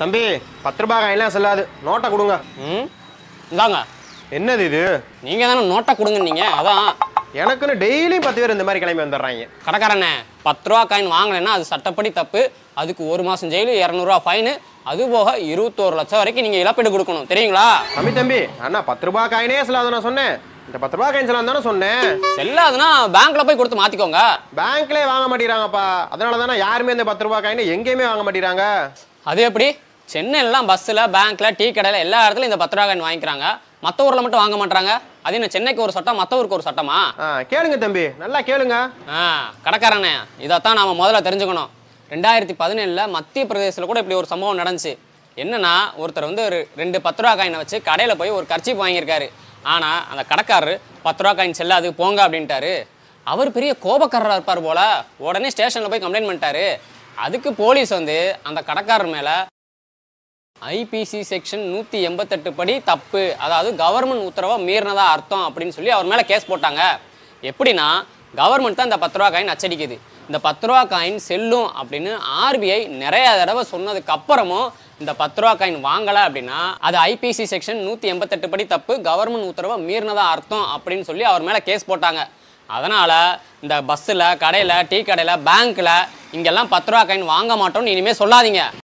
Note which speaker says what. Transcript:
Speaker 1: தம்பி பத்து ரூபாய் காயிலாம் செல்லாது நோட்டை கொடுங்க ம் இந்தாங்க என்னது இது நீங்கள் தானே நோட்டை கொடுங்கன்னீங்க நீங்கள் அதான் எனக்குன்னு டெய்லியும் பத்து பேர் இந்த மாதிரி கிளம்பி வந்துடுறாங்க கடைக்காரண்ணே பத்து ரூபா காயின் வாங்கலைன்னா அது சட்டப்படி தப்பு அதுக்கு ஒரு மாதம் ஜெயிலு இரநூறுவா ஃபைனு அது போக இருபத்தோரு லட்சம் வரைக்கும் நீங்கள் இழப்பீடு கொடுக்கணும் தெரியுங்களா தம்பி தம்பி அண்ணா பத்து ரூபா காயினே செல்லாது நான் சொன்னேன் இந்த பத்து ரூபா காயின் செல்லாம் சொன்னேன் செல்லாதுன்னா பேங்க்ல போய் கொடுத்து மாத்திக்கோங்க பேங்க்லேயே வாங்க மாட்டேங்கிறாங்கப்பா அதனால தானே யாருமே இந்த பத்து ரூபா காயினை எங்கேயுமே வாங்க மாட்டேங்கிறாங்க அது எப்படி சென்னையிலாம் பஸ்ஸில் பேங்க்கில் டீ கடையில் எல்லா இடத்துலையும் இந்த பத்து ரூபா காயின் வாங்கிக்கிறாங்க மற்ற ஊரில் மட்டும் வாங்க மாட்டாங்க அது என்ன சென்னைக்கு ஒரு சட்டம் மற்ற ஊருக்கு ஒரு சட்டமா கேளுங்க தம்பி நல்லா கேளுங்க ஆ கடைக்காரனே இதைத்தான் நாம் முதல்ல தெரிஞ்சுக்கணும் ரெண்டாயிரத்தி பதினேழில் மத்திய பிரதேசத்தில் கூட இப்படி ஒரு சம்பவம் நடந்துச்சு என்னன்னா ஒருத்தர் வந்து ஒரு ரெண்டு பத்து ரூபா காயினை வச்சு கடையில் போய் ஒரு கர்ச்சிப்பு வாங்கியிருக்காரு ஆனால் அந்த கடைக்காரரு பத்து ரூபா காயின் செல்லாது போங்க அப்படின்ட்டாரு அவர் பெரிய கோபக்காரராக இருப்பார் போல் உடனே ஸ்டேஷனில் போய் கம்ப்ளைண்ட் பண்ணிட்டாரு அதுக்கு போலீஸ் வந்து அந்த கடைக்காரர் மேலே ஐபிசி செக்ஷன் நூற்றி எண்பத்தெட்டு படி தப்பு அதாவது கவர்மெண்ட் உத்தரவை மீறினதா அர்த்தம் அப்படின்னு சொல்லி அவர் மேலே கேஸ் போட்டாங்க எப்படின்னா கவர்மெண்ட் தான் இந்த பத்து ரூபா காயின் அச்சடிக்குது இந்த பத்து ரூபா காயின் செல்லும் அப்படின்னு ஆர்பிஐ நிறைய தடவை சொன்னதுக்கு அப்புறமும் இந்த பத்து ரூபா காயின் வாங்கலை அப்படின்னா அது ஐபிசி செக்ஷன் நூற்றி எண்பத்தெட்டு படி தப்பு கவர்மெண்ட் உத்தரவை மீறினதா அர்த்தம் அப்படின்னு சொல்லி அவர் மேலே கேஸ் போட்டாங்க அதனால் இந்த பஸ்ஸில் கடையில் டீ கடையில் பேங்க்கில் இங்கெல்லாம் பத்து ரூபா காயின் வாங்க மாட்டோம்னு இனிமேல் சொல்லாதீங்க